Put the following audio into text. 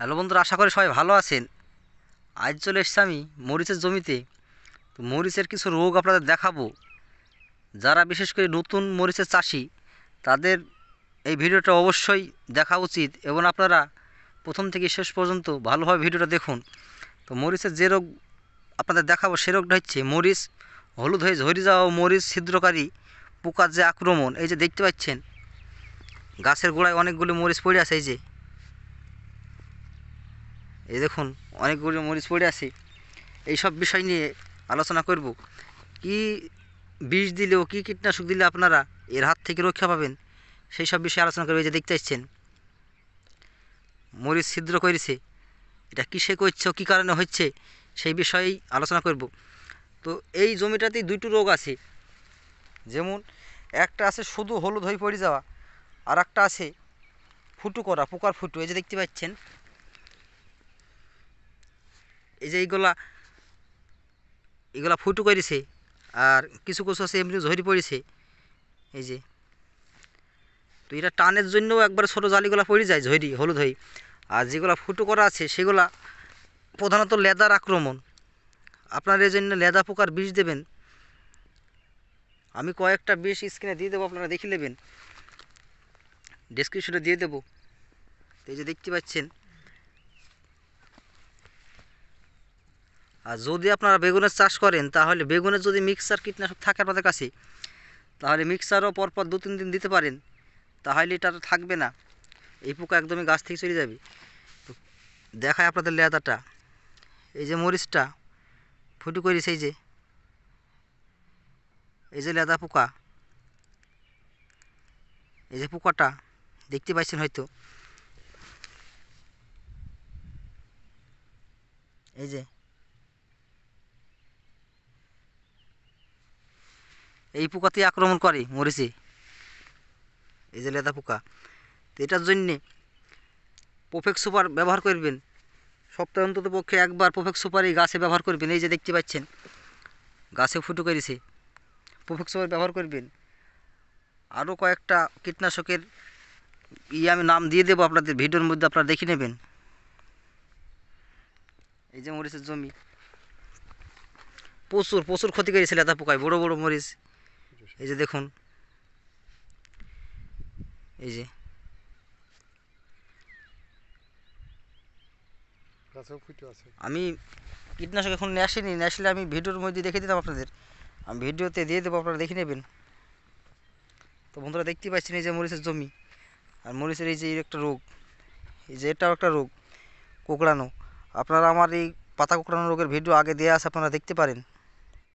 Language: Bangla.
হ্যালো বন্ধুরা আশা করি সবাই ভালো আছেন আজ চলে এসছি আমি মরিচের জমিতে তো মরিচের কিছু রোগ আপনাদের দেখাবো যারা বিশেষ করে নতুন মরিচের চাষি তাদের এই ভিডিওটা অবশ্যই দেখা উচিত এবং আপনারা প্রথম থেকে শেষ পর্যন্ত ভালোভাবে ভিডিওটা দেখুন তো মরিচের যে রোগ আপনাদের দেখাবো সে রোগটা হচ্ছে মরিচ হলুদ হয়ে ঝরে যাওয়া মরিচ ছিদ্রকারী পোকার যে আক্রমণ এই যে দেখতে পাচ্ছেন গাছের গোড়ায় অনেকগুলি মরিচ পড়ে আছে এই যে এই দেখুন অনেকগুলো মরিচ পড়ে আছে এইসব বিষয় নিয়ে আলোচনা করব কি বিষ দিলেও কি কীটনাশক দিলে আপনারা এর হাত থেকে রক্ষা পাবেন সেই সব বিষয়ে আলোচনা করবে যে দেখতে চাইছেন মরিচ ছিদ্র করেছে এটা কিসে করছে কি কারণে হচ্ছে সেই বিষয়েই আলোচনা করব তো এই জমিটাতে দুটো রোগ আছে যেমন একটা আছে শুধু হলুদ হয়ে পড়ে যাওয়া আর একটা আছে ফুটু করা পোকার ফুটু এই যে দেখতে পাচ্ছেন এই যে এইগুলা এগুলা ফুটু করেছে আর কিছু কিছু আছে এমনি ঝরি পড়েছে এই যে তো এটা টানের জন্য একবার ছোটো জালিগুলো পড়ে যায় ঝরি হলুদ হয়ে আর যেগুলো ফুটো করা আছে সেগুলা প্রধানত লেদার আক্রমণ আপনার এই জন্য লেদা পোকার বিষ দেবেন আমি কয়েকটা বিষ স্ক্রিনে দিয়ে দেবো আপনারা দেখে নেবেন ডিসক্রিপশনে দিয়ে দেবো এই যে দেখতে পাচ্ছেন আর যদি আপনারা বেগুনের চাষ করেন তাহলে বেগুনের যদি মিক্সার কীটনাশক থাকে আপনাদের কাছে তাহলে মিক্সারও পরপর দু তিন দিন দিতে পারেন তাহলে এটা তো থাকবে না এই পোকা একদমই গাছ থেকে চলে যাবে দেখায় আপনাদের লেদাটা এই যে মরিচটা ফুটু করি সেই যে এই যে লেদা পোকা এই যে পোকাটা দেখতে পাচ্ছেন হয়তো এই যে এই পোকাতে আক্রমণ করে মরিচে এই যে লেদা পোকা তো এটার জন্যে পোফেক্স সুপার ব্যবহার করবেন সপ্তাহে অন্তত পক্ষে একবার পোফেক্স সুপার এই গাছে ব্যবহার করবেন এই যে দেখতে পাচ্ছেন গাছে ফুটো করেছে পোফেক্স সুপার ব্যবহার করবেন আরও কয়েকটা কীটনাশকের ই আমি নাম দিয়ে দেবো আপনাদের ভিডিওর মধ্যে আপনারা দেখে নেবেন এই যে মরিচের জমি প্রচুর প্রচুর ক্ষতি করেছে লেদা পোকায় বড় বড় মরিচ এই যে দেখুন এই যে আমি কীটনাশক এখন নিয়ে আসিনি নিয়ে আসলে আমি ভিডিওর মধ্যে দেখে দিতাম আপনাদের আমি ভিডিওতে দিয়ে দেবো আপনারা দেখে নেবেন তো বন্ধুরা দেখতেই পাচ্ছেন এই যে মরিচের জমি আর মরিচের এই যে একটা রোগ এই যে এটাও একটা রোগ কোকড়ানো আপনারা আমার এই পাতা কোকড়ানো রোগের ভিডিও আগে দেওয়া আছে আপনারা দেখতে পারেন